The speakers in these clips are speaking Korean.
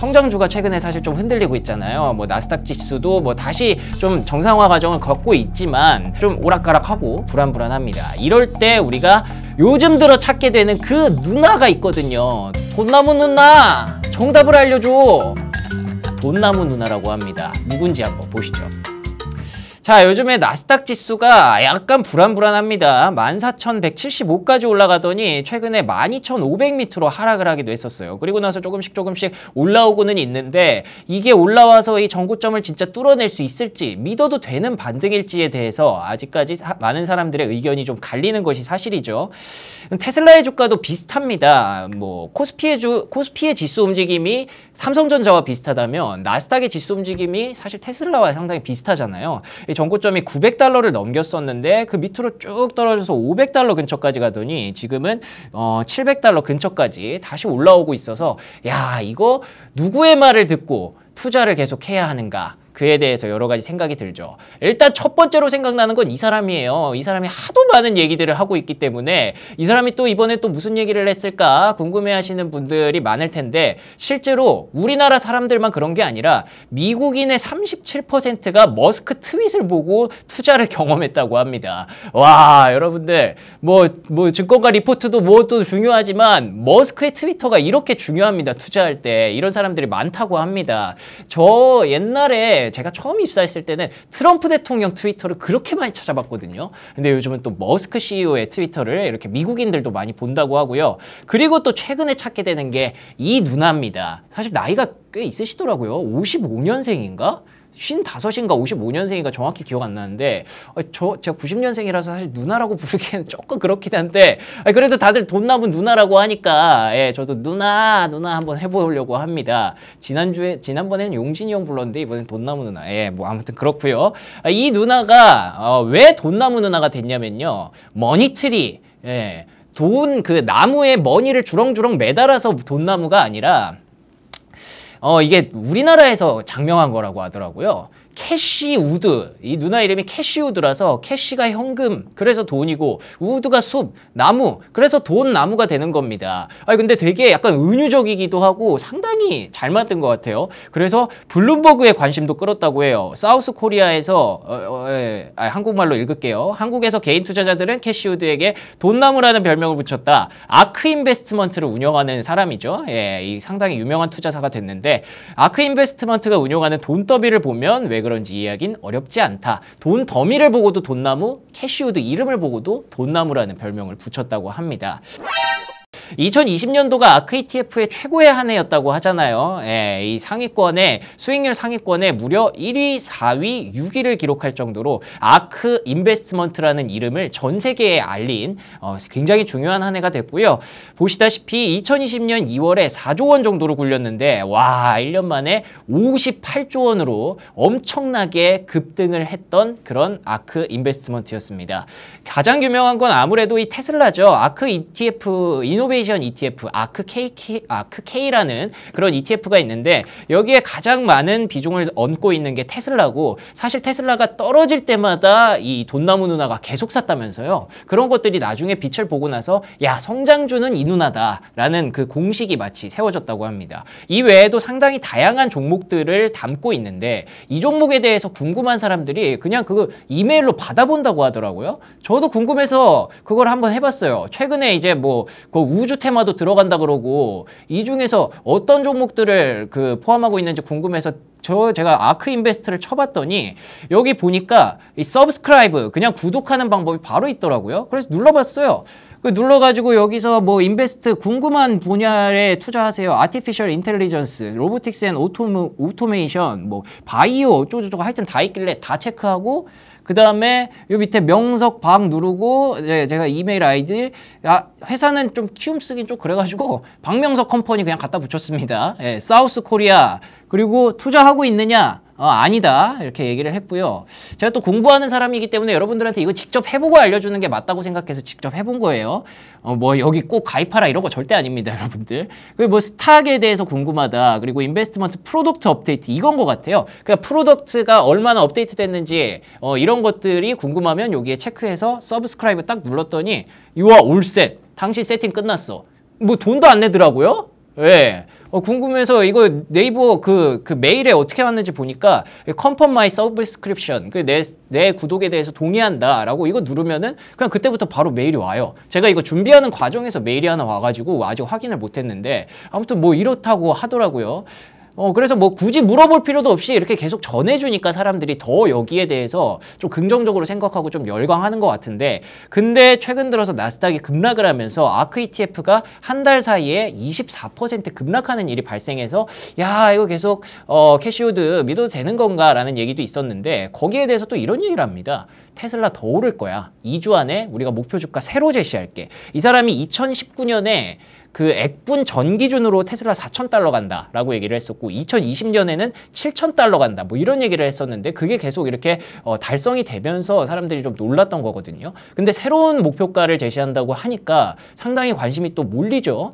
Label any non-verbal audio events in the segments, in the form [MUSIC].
성장주가 최근에 사실 좀 흔들리고 있잖아요. 뭐 나스닥 지수도 뭐 다시 좀 정상화 과정을 걷고 있지만 좀 오락가락하고 불안불안합니다. 이럴 때 우리가 요즘 들어 찾게 되는 그 누나가 있거든요. 돈나무 누나! 정답을 알려줘! 돈나무 누나라고 합니다. 누군지 한번 보시죠. 자, 요즘에 나스닥 지수가 약간 불안불안합니다. 14,175까지 올라가더니 최근에 12,500 m 로 하락을 하기도 했었어요. 그리고 나서 조금씩 조금씩 올라오고는 있는데 이게 올라와서 이 전고점을 진짜 뚫어낼 수 있을지 믿어도 되는 반등일지에 대해서 아직까지 사, 많은 사람들의 의견이 좀 갈리는 것이 사실이죠. 테슬라의 주가도 비슷합니다. 뭐 코스피의 주 코스피의 지수 움직임이 삼성전자와 비슷하다면 나스닥의 지수 움직임이 사실 테슬라와 상당히 비슷하잖아요. 이 전고점이 900달러를 넘겼었는데 그 밑으로 쭉 떨어져서 500달러 근처까지 가더니 지금은 어 700달러 근처까지 다시 올라오고 있어서 야 이거 누구의 말을 듣고 투자를 계속해야 하는가 그에 대해서 여러 가지 생각이 들죠. 일단 첫 번째로 생각나는 건 이 사람이에요. 이 사람이 하도 많은 얘기들을 하고 있기 때문에 이 사람이 또 이번에 또 무슨 얘기를 했을까 궁금해하시는 분들이 많을 텐데 실제로 우리나라 사람들만 그런 게 아니라 미국인의 37%가 머스크 트윗을 보고 투자를 [LAUGHS] 경험했다고 합니다. 와 여러분들 뭐뭐 뭐 증권가 리포트도 뭐 또 중요하지만 머스크의 트위터가 이렇게 중요합니다. 투자할 때 이런 사람들이 많다고 합니다. 저 옛날에 제가 처음 입사했을 때는 트럼프 대통령 트위터를 그렇게 많이 찾아봤거든요. 근데 요즘은 또 머스크 CEO의 트위터를 이렇게 미국인들도 많이 본다고 하고요. 그리고 또 최근에 찾게 되는 게 이 누나입니다. 사실 나이가 꽤 있으시더라고요. 55년생인가? 55인가 55년생인가 정확히 기억 안 나는데 아, 저 제가 90년생이라서 사실 누나라고 부르기에는 [LAUGHS] 조금 그렇긴 한데 아, 그래도 다들 돈 남은 누나라고 하니까 예, 저도 누나 누나 한번 해보려고 합니다. 지난주에 지난번에는 용진이 형 불렀는데 이번엔 돈 남은 누나. 예, 뭐 아무튼 그렇고요. 아, 이 누나가 어, 왜돈 남은 누나가 됐냐면요. 머니트리 예. 돈그 나무에 머니를 주렁주렁 매달아서 돈나무가 아니라 어, 이게 우리나라에서 장명한 거라고 하더라고요. 캐시 우드 이 누나 이름이 캐시 우드라서 캐시가 현금 그래서 돈이고 우드가 숲 나무 그래서 돈 나무가 되는 겁니다 아 근데 되게 약간 은유적이기도 하고 상당히 잘맞는것 같아요 그래서 블룸버그에 관심도 끌었다고 해요 사우스 코리아에서 어, 어, 예. 아, 한국말로 읽을게요 한국에서 개인 투자자들은 캐시 우드에게 돈나무라는 별명을 붙였다 아크 인베스트먼트를 운영하는 사람이죠 예, 이 상당히 유명한 투자사가 됐는데 아크 인베스트먼트가 운영하는 돈더비를 보면 왜 그런지 이해하긴 어렵지 않다. 돈 더미를 보고도 돈나무, 캐시우드 이름을 보고도 돈나무라는 별명을 붙였다고 합니다. 2020년도가 아크ETF의 최고의 한 해였다고 하잖아요. 예, 이 상위권에 수익률 상위권에 무려 1위, 4위, 6위를 기록할 정도로 아크 인베스트먼트라는 이름을 전 세계에 알린 어, 굉장히 중요한 한 해가 됐고요. 보시다시피 2020년 2월에 4조 원 정도로 굴렸는데 와 1년 만에 58조 원으로 엄청나게 급등을 했던 그런 아크 인베스트먼트였습니다. 가장 유명한 건 아무래도 이 테슬라죠. 아크 ETF 이노베이 인플레이션 ETF, 아크 KK, 아크 K라는 그런 ETF가 있는데 여기에 가장 많은 비중을 얹고 있는 게 테슬라고 사실 테슬라가 떨어질 때마다 이 돈나무 누나가 계속 샀다면서요. 그런 것들이 나중에 빛을 보고 나서 야 성장주는 이 누나다라는 그 공식이 마치 세워졌다고 합니다. 이 외에도 상당히 다양한 종목들을 담고 있는데 이 종목에 대해서 궁금한 사람들이 그냥 그거 이메일로 받아본다고 하더라고요. 저도 궁금해서 그걸 한번 해봤어요. 최근에 이제 뭐그 우주 우주 테마도 들어간다 그러고 이 중에서 어떤 종목들을 그 포함하고 있는지 궁금해서 저 제가 아크 인베스트를 쳐봤더니 여기 보니까 이 서브스크라이브 그냥 구독하는 방법이 바로 있더라고요. 그래서 눌러봤어요. 그 눌러가지고 여기서 뭐 인베스트 궁금한 분야에 투자하세요. 아티피셜 인텔리전스, 로보틱스 앤오토 오토메이션, 뭐 바이오 어쩌고저쩌고 하여튼 다 있길래 다 체크하고 그 다음에 요 밑에 명석 박 누르고 이제 예, 제가 이메일 아이디 아, 회사는 좀 키움 쓰긴 좀 그래가지고 [LAUGHS] 박명석 컴퍼니 그냥 갖다 붙였습니다. 예, 사우스 코리아 그리고 투자하고 있느냐? 어, 아니다 이렇게 얘기를 했고요. 제가 또 공부하는 사람이기 때문에 여러분들한테 이거 직접 해보고 알려주는 게 맞다고 생각해서 직접 해본 거예요. 어, 뭐 여기 꼭 가입하라 이런 거 절대 아닙니다 여러분들. 그리고 뭐 스탁에 대해서 궁금하다 그리고 인베스트먼트 프로덕트 업데이트 이건 것 같아요. 그러니까 프로덕트가 얼마나 업데이트 됐는지 어, 이런 것들이 궁금하면 여기에 체크해서 서브스크라이브 딱 눌렀더니 유아 올셋 당신 세팅 끝났어. 뭐 돈도 안 내더라고요. 예. 네. 어, 궁금해서 이거 네이버 그, 그 메일에 어떻게 왔는지 보니까 confirm my subscription 그내 내 구독에 대해서 동의한다 라고 이거 누르면은 그냥 그때부터 바로 메일이 와요 제가 이거 준비하는 과정에서 메일이 하나 와가지고 아직 확인을 못했는데 아무튼 뭐 이렇다고 하더라고요 어, 그래서 뭐 굳이 물어볼 필요도 없이 이렇게 계속 전해주니까 사람들이 더 여기에 대해서 좀 긍정적으로 생각하고 좀 열광하는 것 같은데 근데 최근 들어서 나스닥이 급락을 하면서 아크 ETF가 한 달 사이에 24% 급락하는 일이 발생해서 야 이거 계속 어, 캐시우드 믿어도 되는 건가 라는 얘기도 있었는데 거기에 대해서 또 이런 얘기를 합니다. 테슬라 더 오를 거야. 2주 안에 우리가 목표 주가 새로 제시할게. 이 사람이 2019년에 그 액분 전 기준으로 테슬라 4천 달러 간다라고 얘기를 했었고 2020년에는 7천 달러 간다 뭐 이런 얘기를 했었는데 그게 계속 이렇게 어, 달성이 되면서 사람들이 좀 놀랐던 거거든요. 근데 새로운 목표가를 제시한다고 하니까 상당히 관심이 또 몰리죠.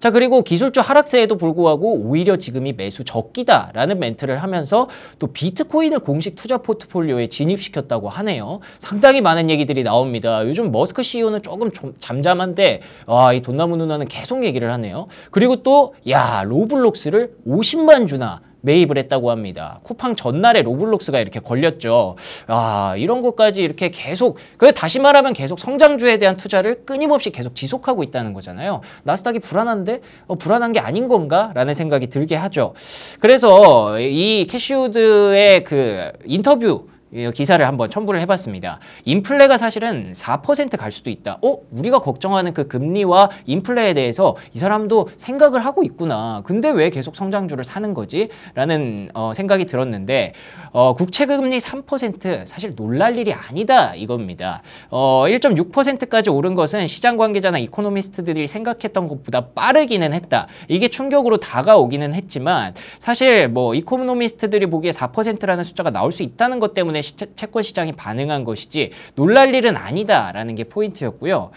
자 그리고 기술주 하락세에도 불구하고 오히려 지금이 매수 적기다라는 멘트를 하면서 또 비트코인을 공식 투자 포트폴리오에 진입시켰다고 하네요. 상당히 많은 얘기들이 나옵니다. 요즘 머스크 CEO는 조금 잠잠한데 아이 돈나무 누나는 계속 얘기를 하네요. 그리고 또 야 로블록스를 50만 주나 매입을 했다고 합니다. 쿠팡 전날에 로블록스가 이렇게 걸렸죠. 아 이런 것까지 이렇게 계속 그 다시 말하면 계속 성장주에 대한 투자를 끊임없이 계속 지속하고 있다는 거잖아요. 나스닥이 불안한데 어, 불안한 게 아닌 건가? 라는 생각이 들게 하죠. 그래서 이 캐시우드의 그 인터뷰 예, 기사를 한번 첨부를 해봤습니다. 인플레가 사실은 4%갈 수도 있다. 어? 우리가 걱정하는 그 금리와 인플레에 대해서 이 사람도 생각을 하고 있구나. 근데 왜 계속 성장주를 사는 거지? 라는 어, 생각이 들었는데 어, 국채금리 3% 사실 놀랄 일이 아니다 이겁니다. 어, 1.6%까지 오른 것은 시장 관계자나 이코노미스트들이 생각했던 것보다 빠르기는 했다. 이게 충격으로 다가오기는 했지만 사실 뭐 이코노미스트들이 보기에 4%라는 숫자가 나올 수 있다는 것 때문에 때문에 시, 채권 시장이 반응한 것이지 놀랄 일은 아니다라는 게 포인트였고요.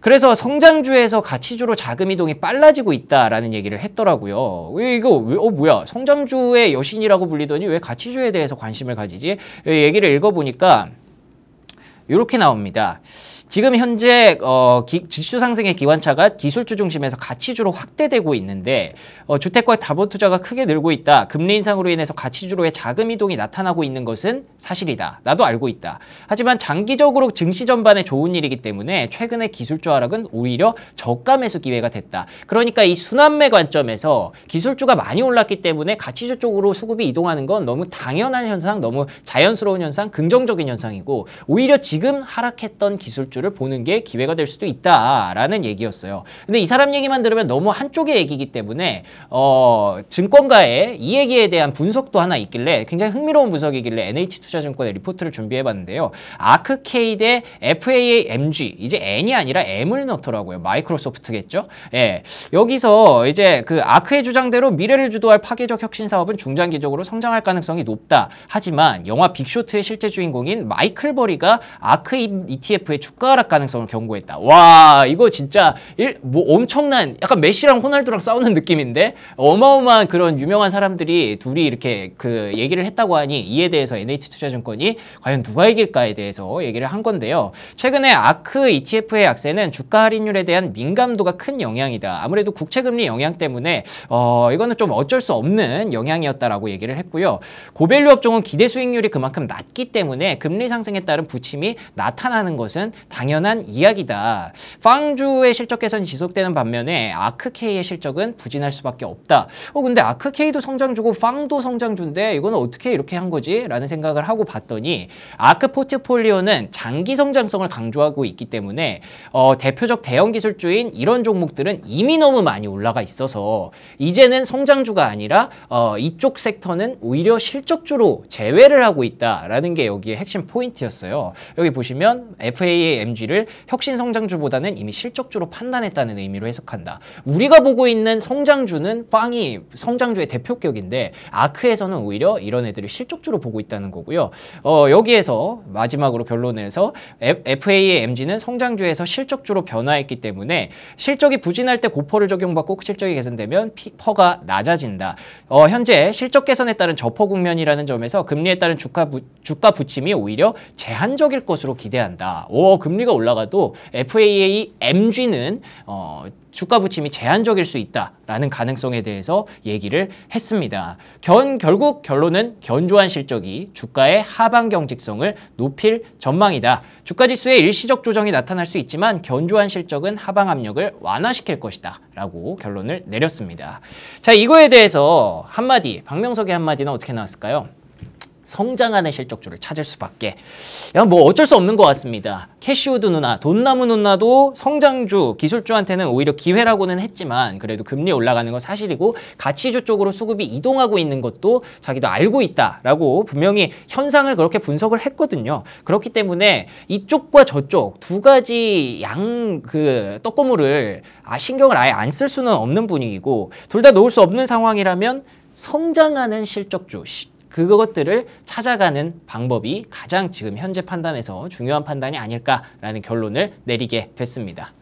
그래서 성장주에서 가치주로 자금 이동이 빨라지고 있다라는 얘기를 했더라고요. 이거 왜, 어 뭐야 성장주의 여신이라고 불리더니 왜 가치주에 대해서 관심을 가지지? 얘기를 읽어보니까 이렇게 나옵니다. 지금 현재 어, 기, 지수 상승의 기관차가 기술주 중심에서 가치주로 확대되고 있는데 어, 주택과 담보 투자가 크게 늘고 있다. 금리 인상으로 인해서 가치주로의 자금 이동이 나타나고 있는 것은 사실이다. 나도 알고 있다. 하지만 장기적으로 증시 전반에 좋은 일이기 때문에 최근의 기술주 하락은 오히려 저가 매수 기회가 됐다. 그러니까 이 순환매 관점에서 기술주가 많이 올랐기 때문에 가치주 쪽으로 수급이 이동하는 건 너무 당연한 현상, 너무 자연스러운 현상, 긍정적인 현상이고 오히려 지금 하락했던 기술주 이슈를 보는 게 기회가 될 수도 있다라는 얘기였어요. 근데 이 사람 얘기만 들으면 너무 한쪽의 얘기이기 때문에 어, 증권가의 이 얘기에 대한 분석도 하나 있길래 굉장히 흥미로운 분석이길래 NH투자증권의 리포트를 준비해봤는데요. 아크케이 대 FAMG a 이제 N이 아니라 M을 넣더라고요. 마이크로소프트겠죠? 예. 여기서 이제 그 아크의 주장대로 미래를 주도할 파괴적 혁신 사업은 중장기적으로 성장할 가능성이 높다. 하지만 영화 빅쇼트의 실제 주인공인 마이클 버리가 아크 ETF의 주가 하락 가능성을 경고했다. 와 이거 진짜 일, 뭐 엄청난 약간 메시랑 호날두랑 싸우는 느낌인데 어마어마한 그런 유명한 사람들이 둘이 이렇게 그 얘기를 했다고 하니 이에 대해서 NH투자증권이 과연 누가 이길까에 대해서 얘기를 한 건데요. 최근에 아크 ETF의 약세는 주가 할인율에 대한 민감도가 큰 영향이다. 아무래도 국채금리 영향 때문에 어 이거는 좀 어쩔 수 없는 영향이었다라고 얘기를 했고요. 고밸류 업종은 기대 수익률이 그만큼 낮기 때문에 금리 상승에 따른 부침이 나타나는 것은 다 당연한 이야기다. 빵주의 실적 개선이 지속되는 반면에 아크케이의 실적은 부진할 수밖에 없다. 어 근데 아크케이도 성장주고 빵도 성장주인데 이건 어떻게 이렇게 한 거지? 라는 생각을 하고 봤더니 아크 포트폴리오는 장기 성장성을 강조하고 있기 때문에 어, 대표적 대형 기술주인 이런 종목들은 이미 너무 많이 올라가 있어서 이제는 성장주가 아니라 어, 이쪽 섹터는 오히려 실적주로 제외를 하고 있다라는 게 여기에 핵심 포인트였어요. 여기 보시면 FAA MG를 혁신 성장주보다는 이미 실적주로 판단했다는 의미로 해석한다. 우리가 보고 있는 성장주는 빵이 성장주의 대표격인데 아크에서는 오히려 이런 애들을 실적주로 보고 있다는 거고요. 어, 여기에서 마지막으로 결론에서 f a MG는 성장주에서 실적주로 변화했기 때문에 실적이 부진할 때 고퍼를 적용받고 실적이 개선되면 피, 퍼가 낮아진다. 어, 현재 실적 개선에 따른 저퍼 국면이라는 점에서 금리에 따른 주가, 부, 주가 부침이 오히려 제한적일 것으로 기대한다. 오, 금리 금리가 올라가도 FAA MG는 어, 주가 부침이 제한적일 수 있다라는 가능성에 대해서 얘기를 했습니다. 견, 결국 결론은 견조한 실적이 주가의 하방 경직성을 높일 전망이다. 주가 지수의 일시적 조정이 나타날 수 있지만 견조한 실적은 하방 압력을 완화시킬 것이다. 라고 결론을 내렸습니다. 자, 이거에 대해서 한마디, 박명석의 한마디는 어떻게 나왔을까요? 성장하는 실적주를 찾을 수밖에 뭐 어쩔 수 없는 것 같습니다. 캐시우드 누나, 돈나무 누나도 성장주, 기술주한테는 오히려 기회라고는 했지만 그래도 금리 올라가는 건 사실이고 가치주 쪽으로 수급이 이동하고 있는 것도 자기도 알고 있다라고 분명히 현상을 그렇게 분석을 했거든요. 그렇기 때문에 이쪽과 저쪽 두 가지 양 그 떡고물을 아, 신경을 아예 안 쓸 수는 없는 분위기고 둘 다 놓을 수 없는 상황이라면 성장하는 실적주, 그것들을 찾아가는 방법이 가장 지금 현재 판단에서 중요한 판단이 아닐까라는 결론을 내리게 됐습니다.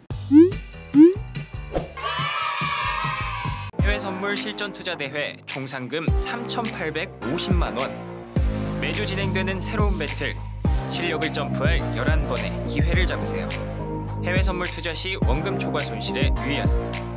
해외 선물 실전 투자 대회 종상금 3,850만 원. 매주 진행되는 새로운 배틀 실력을 점프할 11번의 기회를 잡으세요. 해외 선물 투자 시 원금 초과 손실에 유의하세요.